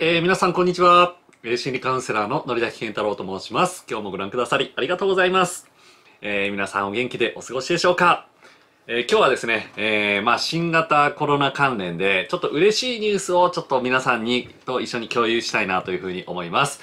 えー、皆さんこんにちは、え心理カウンセラーの則り健太郎と申します今日もご覧くださりありがとうございます、えー、皆さんお元気でお過ごしでしょうか、え今日はですね、えまあ、新型コロナ関連でちょっと嬉しいニュースをちょっと皆さんにと一緒に共有したいなというふうに思います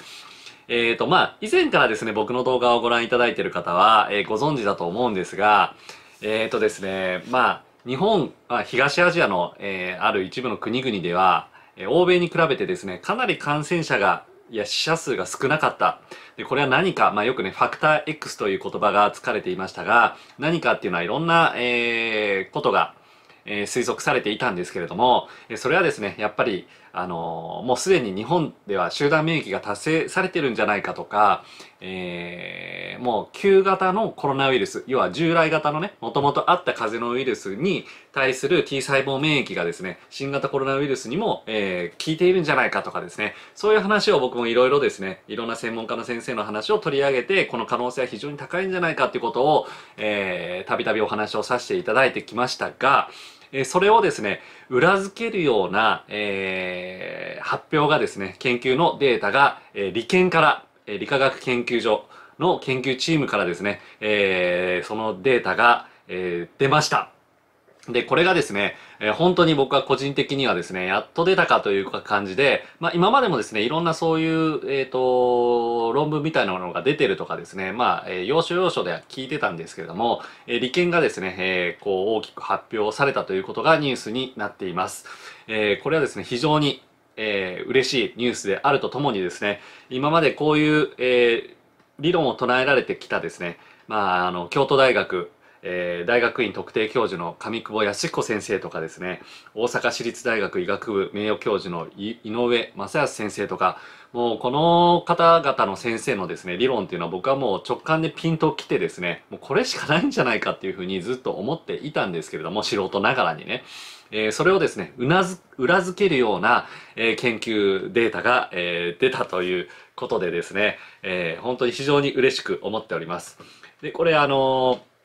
えーと、まあ、以前からですね、僕の動画をご覧いただいている方は、えご存知だと思うんですが、えっ、とですね、まあ、日本、まあ、東アジアの、えある一部の国々では、欧米に比べてですね、かなり感染者がいや、死者数が少なかった。で、これは何か、まあ、よくね、ファクター X という言葉が疲れていましたが、何かっていうのはいろんな、えー、ことが、えー、推測されていたんですけれども、それはですね、やっぱり、あのもうすでに日本では集団免疫が達成されてるんじゃないかとか、えー、もう旧型のコロナウイルス要は従来型のねもともとあった風邪のウイルスに対する T 細胞免疫がですね新型コロナウイルスにも、えー、効いているんじゃないかとかですねそういう話を僕もいろいろですねいろんな専門家の先生の話を取り上げてこの可能性は非常に高いんじゃないかっていうことをたびたびお話をさせていただいてきましたがえそれをですね、裏付けるような、えー、発表がですね、研究のデータが、え理研から、え理化学研究所の研究チームからですね、えそのデータが、え出ました。で、これがですね、えー、本当に僕は個人的にはですね、やっと出たかという感じで、まあ今までもですね、いろんなそういう、えっ、ー、と、論文みたいなものが出てるとかですね、まあ、えー、要所要所では聞いてたんですけれども、え利権がですね、えこう大きく発表されたということがニュースになっています。えこれはですね、非常に、え嬉しいニュースであるとともにですね、今までこういう、え理論を唱えられてきたですね、まあ、あの、京都大学、えー、大学院特定教授の上久保康彦先生とかですね大阪市立大学医学部名誉教授の井上正康先生とかもうこの方々の先生のですね理論っていうのは僕はもう直感でピンときてですねもうこれしかないんじゃないかっていうふうにずっと思っていたんですけれども素人ながらにね。えー、それをですね、裏付けるような、えー、研究データが、えー、出たということでですね、え本当に非常に嬉しく思っております。で、これあのー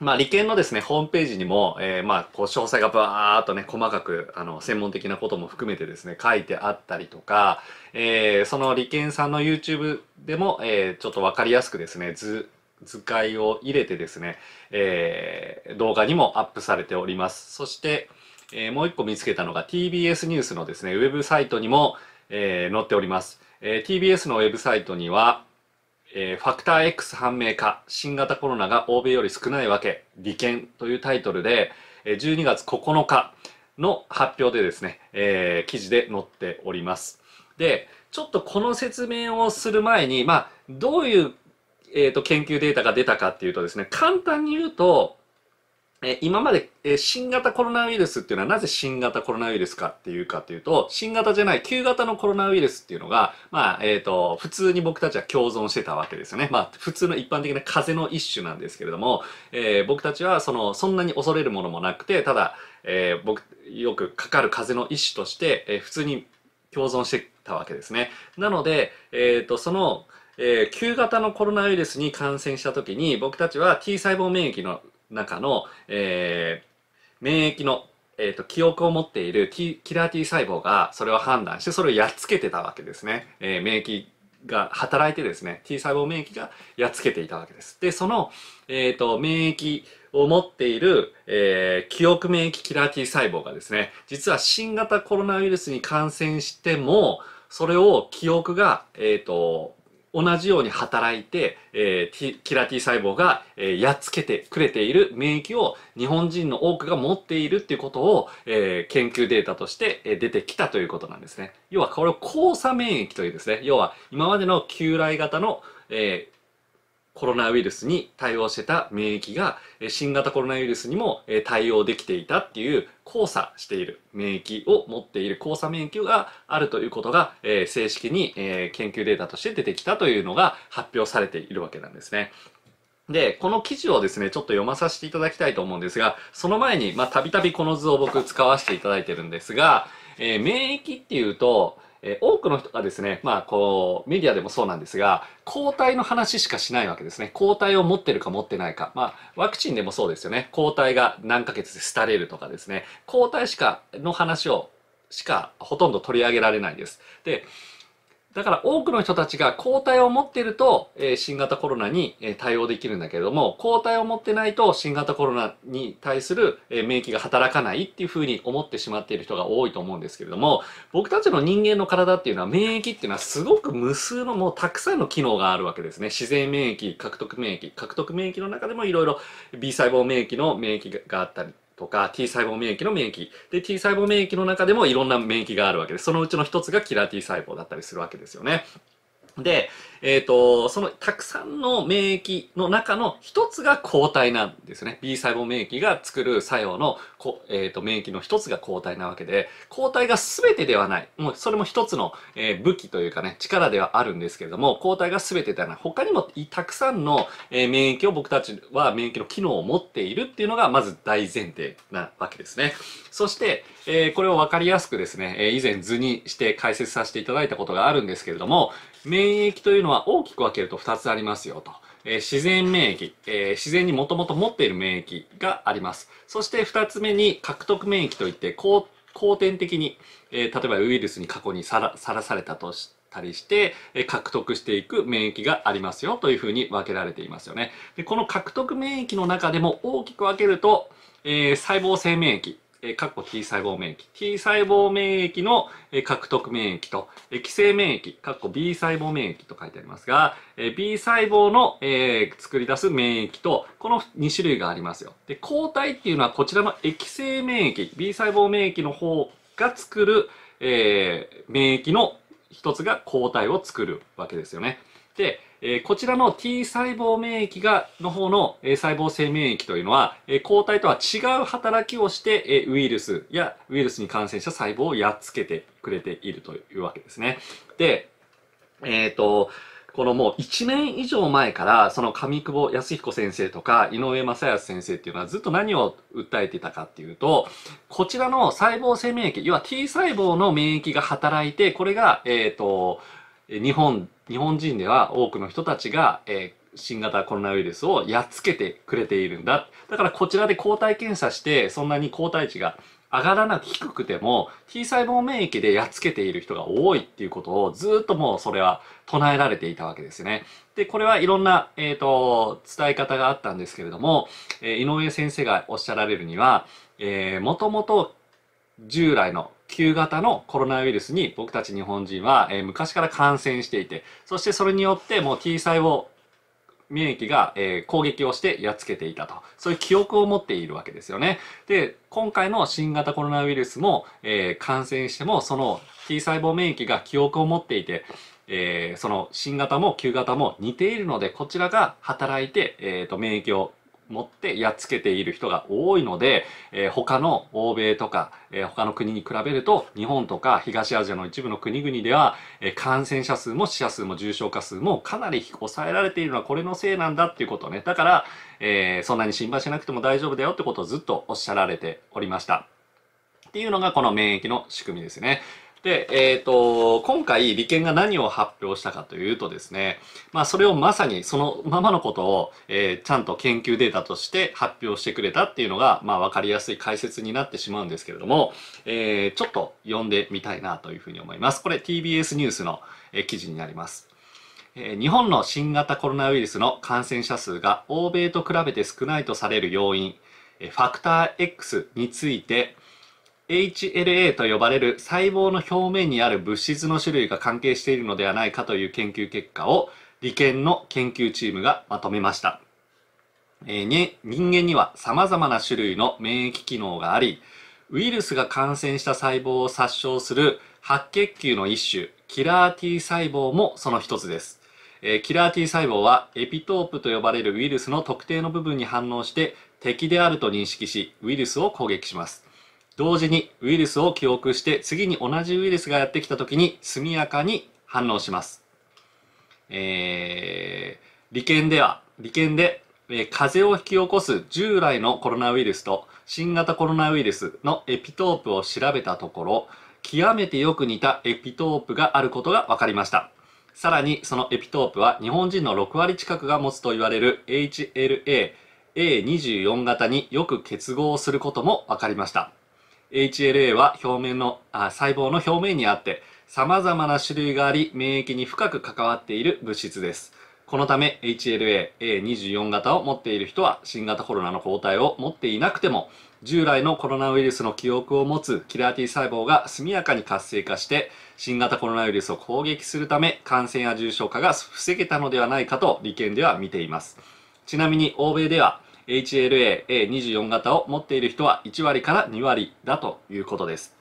まあ、理研のですね、ホームページにも、えー、まあ、こう、詳細がばーっとね、細かく、あの、専門的なことも含めてですね、書いてあったりとか、えー、その理研さんの YouTube でも、えー、ちょっとわかりやすくですね、図、図解を入れてですね、え動画にもアップされております。そして、えもう一個見つけたのが TBS ニュースのですね、ウェブサイトにも、え載っております。え TBS のウェブサイトには、えー、ファクター X 判明か新型コロナが欧米より少ないわけ利権というタイトルで、えー、12月9日の発表でですね、えー、記事で載っておりますでちょっとこの説明をする前にまあどういう、えーと研究データが出たかっていうとですね簡単に言うとえ今まで、え新型コロナウイルスっていうのはなぜ新型コロナウイルスかっていうかというと、新型じゃない旧型のコロナウイルスっていうのが、まあ、えっ、ー、と、普通に僕たちは共存してたわけですよね。まあ、普通の一般的な風邪の一種なんですけれども、えー、僕たちはその、そんなに恐れるものもなくて、ただ、えー、僕、よくかかる風邪の一種として、え普通に共存してたわけですね。なので、えっ、と、その、え旧型のコロナウイルスに感染した時に僕たちは T 細胞免疫の中の、えー、免疫の、えーと、記憶を持っているキラー T 細胞がそれを判断してそれをやっつけてたわけですね、えー、免疫が働いてですね T 細胞免疫がやっつけていたわけですでその、えーと、免疫を持っている、えー、記憶免疫キラー T 細胞がですね実は新型コロナウイルスに感染してもそれを記憶が、えーと同じように働いて、えー、キラ T 細胞が、えー、やっつけてくれている免疫を日本人の多くが持っているっていうことを、えー、研究データとして、え出てきたということなんですね。要はこれを交差免疫というですね、要は今までの旧来型の、えコロナウイルスに対応してた免疫が新型コロナウイルスにも対応できていたっていう交差している免疫を持っている交差免疫があるということが正式に研究データとして出てきたというのが発表されているわけなんですね。で、この記事をですね、ちょっと読まさせていただきたいと思うんですが、その前に、まあ、たびたびこの図を僕使わせていただいてるんですが、えー、免疫っていうと、え多くの人がですね、まあこう、メディアでもそうなんですが、抗体の話しかしないわけですね。抗体を持ってるか持ってないか。まあ、ワクチンでもそうですよね。抗体が何ヶ月で廃れるとかですね。抗体しか、の話を、しかほとんど取り上げられないです。で、だから多くの人たちが抗体を持っていると、えー、新型コロナに、えー、対応できるんだけれども、抗体を持ってないと新型コロナに対する、えー、免疫が働かないっていうふうに思ってしまっている人が多いと思うんですけれども、僕たちの人間の体っていうのは免疫っていうのはすごく無数のもうたくさんの機能があるわけですね。自然免疫、獲得免疫、獲得免疫の中でもいろいろ B 細胞免疫の免疫があったり、とか T 細胞免疫の免疫で T 細胞免疫の中でもいろんな免疫があるわけでそのうちの一つがキラー T 細胞だったりするわけですよね。で、えっ、ー、と、そのたくさんの免疫の中の一つが抗体なんですね。B 細胞免疫が作る作用の、えっ、ー、と免疫の一つが抗体なわけで、抗体が全てではない。もうそれも一つの、えー、武器というかね、力ではあるんですけれども、抗体が全てではない。他にもたくさんの、え免疫を僕たちは免疫の機能を持っているっていうのがまず大前提なわけですね。そして、えこれをわかりやすくですね、え以前図にして解説させていただいたことがあるんですけれども、免疫というのは大きく分けると2つありますよと。えー、自然免疫、えー、自然にもともと持っている免疫があります。そして2つ目に獲得免疫といって後、後天的に、えー、例えばウイルスに過去にさらされたとして、たりして、え獲得していく免疫がありますよというふうに分けられていますよね。でこの獲得免疫の中でも大きく分けると、えー、細胞性免疫えー、かっこ T 細胞免疫。T 細胞免疫の、え獲得免疫と、液性寄生免疫、かっこ B 細胞免疫と書いてありますが、え B 細胞の、え作り出す免疫と、この2種類がありますよ。で、抗体っていうのはこちらの液性免疫、B 細胞免疫の方が作る、え免疫の一つが抗体を作るわけですよね。で、えこちらの T 細胞免疫がの方の、え細胞性免疫というのは、え抗体とは違う働きをして、えウイルスやウイルスに感染した細胞をやっつけてくれているというわけですね。で、えっ、ー、と、このもう1年以上前から、その上久保康彦先生とか、井上正康先生っていうのはずっと何を訴えてたかっていうと、こちらの細胞性免疫、要は T 細胞の免疫が働いて、これが、えっ、ー、と、日本日本人では多くの人たちが、えー、新型コロナウイルスをやっつけてくれているんだ。だからこちらで抗体検査してそんなに抗体値が上がらなく低くても T 細胞免疫でやっつけている人が多いっていうことをずっともうそれは唱えられていたわけですね。で、これはいろんな、えっ、ー、と、伝え方があったんですけれども、えー、井上先生がおっしゃられるには、えー、もともと従来の旧型のコロナウイルスに僕たち日本人は、えー、昔から感染していてそしてそれによってもう T 細胞免疫が、えー、攻撃をしてやっつけていたとそういう記憶を持っているわけですよね。で今回の新型コロナウイルスも、えー、感染してもその T 細胞免疫が記憶を持っていて、えー、その新型も旧型も似ているのでこちらが働いて、えーと、免疫を持ってやっつけている人が多いので、えー、他の欧米とか、えー、他の国に比べると日本とか東アジアの一部の国々では、えー、感染者数も死者数も重症化数もかなり抑えられているのはこれのせいなんだっていうことねだから、えー、そんなに心配しなくても大丈夫だよってことをずっとおっしゃられておりました。っていうのがこの免疫の仕組みですね。で、えっ、ー、と、今回、利権が何を発表したかというとですね、まあ、それをまさにそのままのことを、えー、ちゃんと研究データとして発表してくれたっていうのが、まあ、わかりやすい解説になってしまうんですけれども、えー、ちょっと読んでみたいなというふうに思います。これ、TBS ニュースの、え記事になります。え日本の新型コロナウイルスの感染者数が欧米と比べて少ないとされる要因えファクター X について、HLA と呼ばれる細胞の表面にある物質の種類が関係しているのではないかという研究結果を理研の研究チームがまとめました。えー、ね、人間には様々な種類の免疫機能があり、ウイルスが感染した細胞を殺傷する白血球の一種、キラー T 細胞もその一つです。えー、キラー T 細胞はエピトープと呼ばれるウイルスの特定の部分に反応して敵であると認識し、ウイルスを攻撃します。同時にウイルスを記憶して次に同じウイルスがやってきた時に速やかに反応します。えー、理研では、理研で、えー、風邪を引き起こす従来のコロナウイルスと新型コロナウイルスのエピトープを調べたところ、極めてよく似たエピトープがあることが分かりました。さらにそのエピトープは日本人の6割近くが持つと言われる HLA A24 型によく結合することも分かりました。HLA は表面のあ細胞の表面にあって様々な種類があり免疫に深く関わっている物質ですこのため HLA-A24 型を持っている人は新型コロナの抗体を持っていなくても従来のコロナウイルスの記憶を持つキラー T 細胞が速やかに活性化して新型コロナウイルスを攻撃するため感染や重症化が防げたのではないかと利権では見ていますちなみに欧米では HLA-A24 型を持っている人は1割から2割だということです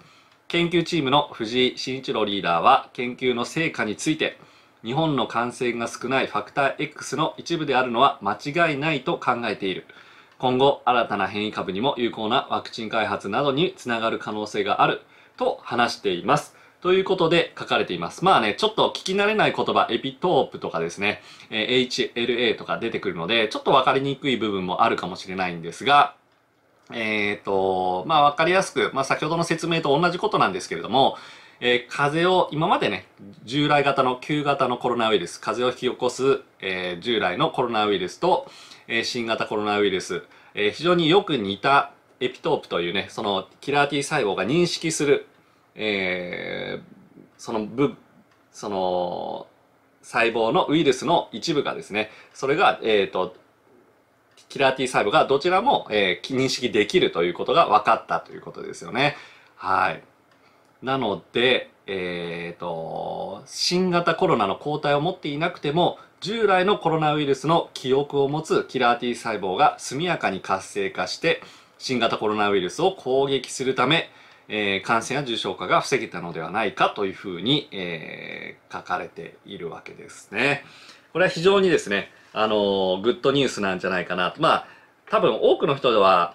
研究チームの藤井慎一郎リーダーは研究の成果について日本の感染が少ないファクター X の一部であるのは間違いないと考えている今後新たな変異株にも有効なワクチン開発などにつながる可能性があると話していますということで書かれています。まあね、ちょっと聞き慣れない言葉、エピトープとかですね、えー、HLA とか出てくるので、ちょっとわかりにくい部分もあるかもしれないんですが、えっ、ー、と、まあわかりやすく、まあ先ほどの説明と同じことなんですけれども、えー、風邪を、今までね、従来型の旧型のコロナウイルス、風邪を引き起こす、えー、従来のコロナウイルスと、えー、新型コロナウイルス、えー、非常によく似たエピトープというね、そのキラー T 細胞が認識するえー、そのぶその、細胞のウイルスの一部がですね、それが、えっ、ー、と、キラー T 細胞がどちらも、えー、認識できるということが分かったということですよね。はい。なので、えっ、ー、と、新型コロナの抗体を持っていなくても、従来のコロナウイルスの記憶を持つキラー T 細胞が速やかに活性化して、新型コロナウイルスを攻撃するため、えー、感染や重症化が防げたのではないかというふうに、えー、書かれているわけですね。これは非常にですね、あのグッドニュースなんじゃないかなと。まあ、多分多くの人では、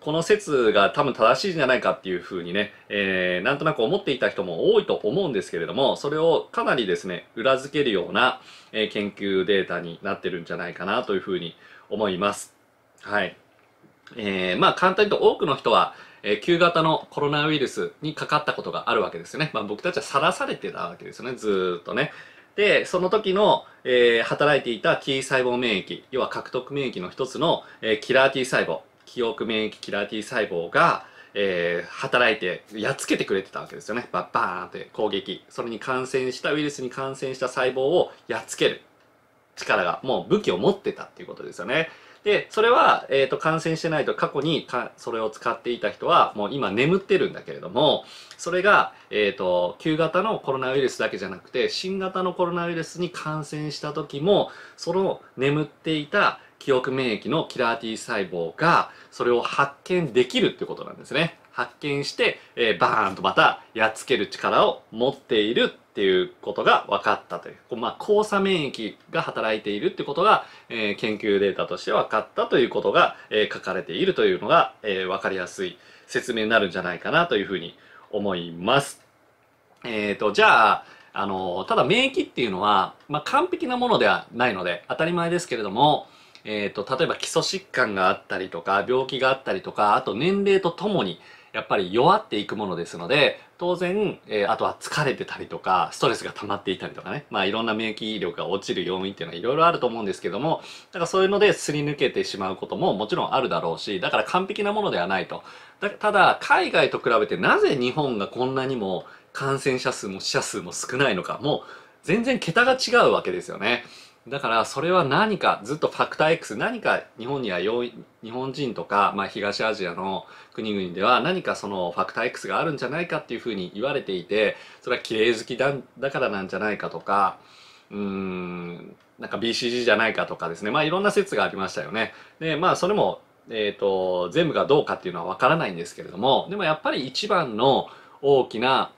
この説が多分正しいんじゃないかっていうふうにね、えー、なんとなく思っていた人も多いと思うんですけれども、それをかなりですね、裏付けるような、えー、研究データになってるんじゃないかなというふうに思います。はい。えー、まあ簡単に言うと多くの人は、えー、旧型のコロナウイルスにかかったことがあるわけですよね。まあ、僕たちはさらされてたわけですよね、ずっとね。で、その時の、えー、働いていた T 細胞免疫、要は獲得免疫の一つの、えー、キラー T 細胞、記憶免疫キラー T 細胞が、えー、働いてやっつけてくれてたわけですよねバッバーンって攻撃それに感染したウイルスに感染した細胞をやっつける力がもう武器を持ってたっていうことですよねでそれは、えーと、感染してないと過去にかそれを使っていた人はもう今眠ってるんだけれどもそれが、えーと、旧型のコロナウイルスだけじゃなくて新型のコロナウイルスに感染した時もその眠っていた記憶免疫のキラー T 細胞がそれを発見できるってことなんですね。発見して、えー、バーンとまたやっつける力を持っているっていうことが分かったという、まあ、交差免疫が働いているってことが、えー、研究データとして分かったということが、えー、書かれているというのが、えー、分かりやすい説明になるんじゃないかなというふうに思います。えっ、ー、と、じゃあ、あの、ただ免疫っていうのは、まあ、完璧なものではないので、当たり前ですけれども、えっ、ー、と、例えば基礎疾患があったりとか、病気があったりとか、あと年齢とともに、やっぱり弱っていくものですので当然、えー、あとは疲れてたりとかストレスが溜まっていたりとかねまあいろんな免疫力が落ちる要因っていうのはいろいろあると思うんですけどもだからそういうのですり抜けてしまうことももちろんあるだろうしだから完璧なものではないとただ海外と比べてなぜ日本がこんなにも感染者数も死者数も少ないのかもう全然桁が違うわけですよね。だからそれは何かずっとファクター X 何か日本には日本人とか、まあ、東アジアの国々では何かそのファクター X があるんじゃないかっていうふうに言われていてそれは綺麗好きだだからなんじゃないかとかうーんなんか BCG じゃないかとかですねまあいろんな説がありましたよね。でまあそれも、えーと、全部がどうかっていうのは分からないんですけれどもでもやっぱり一番の大きな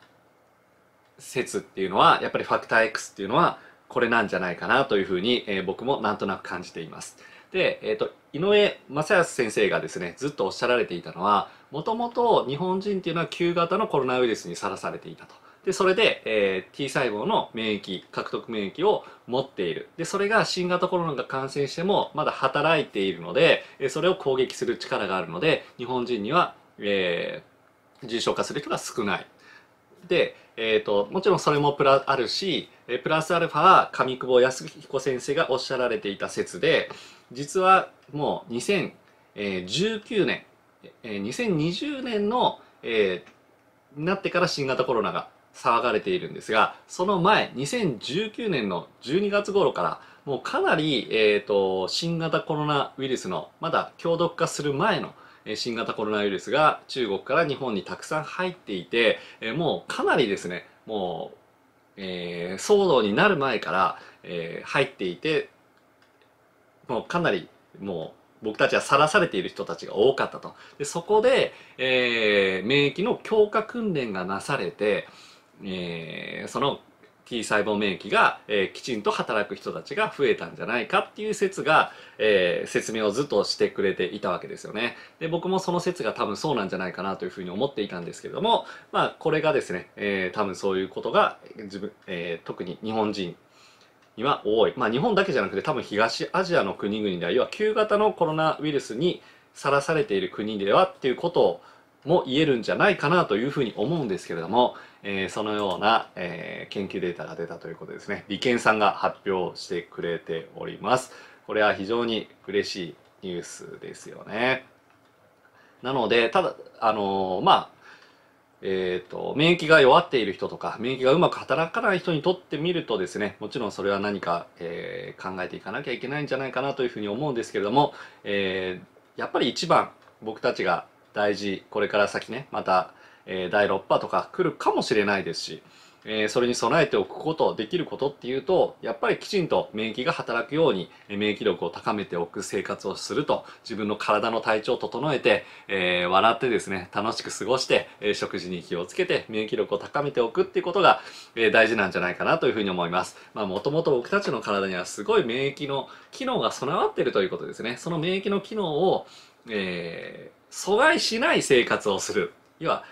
説っていうのはやっぱりファクター X っていうのはこれなんじゃないかなというふうに、えー、僕もなんとなく感じています。で、えーと、井上正康先生がですねずっとおっしゃられていたのはもともと日本人っていうのは旧型のコロナウイルスにさらされていたと。でそれで、えー、T 細胞の免疫獲得免疫を持っているでそれが新型コロナが感染してもまだ働いているので、えー、それを攻撃する力があるので日本人には、えー、重症化する人が少ないでえーと、もちろんそれもプラあるし、えプラスアルファは上久保康彦先生がおっしゃられていた説で実はもう2019年2020年の、えー、になってから新型コロナが騒がれているんですがその前2019年の12月頃からもうかなり、えーと、と新型コロナウイルスのまだ強毒化する前の新型コロナウイルスが中国から日本にたくさん入っていて、もうかなりですね、もう、えー、騒動になる前から、えー、入っていて、もうかなりもう僕たちはさらされている人たちが多かったと。でそこで、えー、免疫の強化訓練がなされて、えー、その T 細胞免疫が、えー、きちんと働く人たちが増えたんじゃないかっていう説が、えー、説明をずっとしてくれていたわけですよね。で僕もその説が多分そうなんじゃないかなというふうに思っていたんですけれどもまあこれがですね、えー、多分そういうことが自分、えー、特に日本人には多いまあ日本だけじゃなくて多分東アジアの国々では要は旧型のコロナウイルスにさらされている国ではっていうことをも言えるんじゃないかなというふうに思うんですけれども、えー、そのような、えー、研究データが出たということですね理研さんが発表してくれておりますこれは非常に嬉しいニュースですよねなのでただあのー、まあえーと、と免疫が弱っている人とか免疫がうまく働かない人にとってみるとですねもちろんそれは何か、えー、考えていかなきゃいけないんじゃないかなというふうに思うんですけれども、えー、やっぱり一番僕たちが大事これから先ねまた、えー、第6波とか来るかもしれないですし、えー、それに備えておくことできることっていうとやっぱりきちんと免疫が働くように免疫力を高めておく生活をすると自分の体の体調を整えて、えー、笑ってですね楽しく過ごして、え食事に気をつけて免疫力を高めておくっていうことが、え大事なんじゃないかなというふうに思いますまあもともと僕たちの体にはすごい免疫の機能が備わっているということですねその免疫の機能をえー阻害しない生活をする要は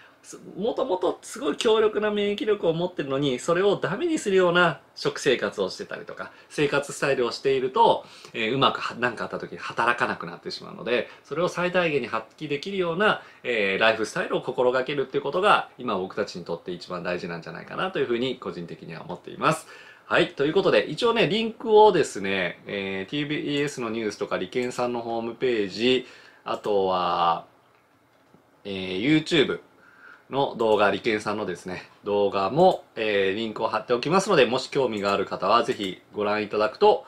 もともとすごい強力な免疫力を持ってるのにそれをダメにするような食生活をしてたりとか生活スタイルをしていると、えー、うまく何かあった時に働かなくなってしまうのでそれを最大限に発揮できるような、えー、ライフスタイルを心がけるっていうことが今僕たちにとって一番大事なんじゃないかなというふうに個人的には思っています。はい。ということで、一応ね、リンクをですね、えー、TBS のニュースとか、利権さんのホームページ、あとは、えー、YouTube の動画、利研さんのですね、動画も、えー、リンクを貼っておきますので、もし興味がある方はぜひご覧いただくと、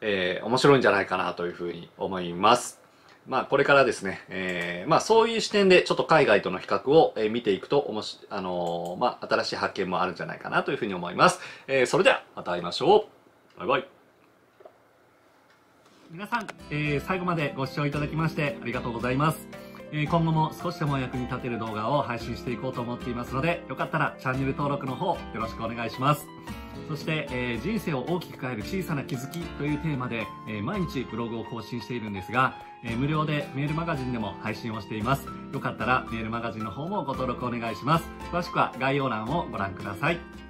えー、面白いんじゃないかなというふうに思います。まあ、これからですね、えー、まあ、そういう視点でちょっと海外との比較を、え見ていくと、おもし、あのー、まあ、新しい発見もあるんじゃないかなというふうに思います。えー、それでは、また会いましょう。バイバイ。皆さん、えー、最後までご視聴いただきましてありがとうございます。えー、今後も少しでも役に立てる動画を配信していこうと思っていますので、よかったらチャンネル登録の方よろしくお願いします。そして、えー、人生を大きく変える小さな気づきというテーマで、えー、毎日ブログを更新しているんですが、えー、無料でメールマガジンでも配信をしています。よかったらメールマガジンの方もご登録お願いします。詳しくは概要欄をご覧ください。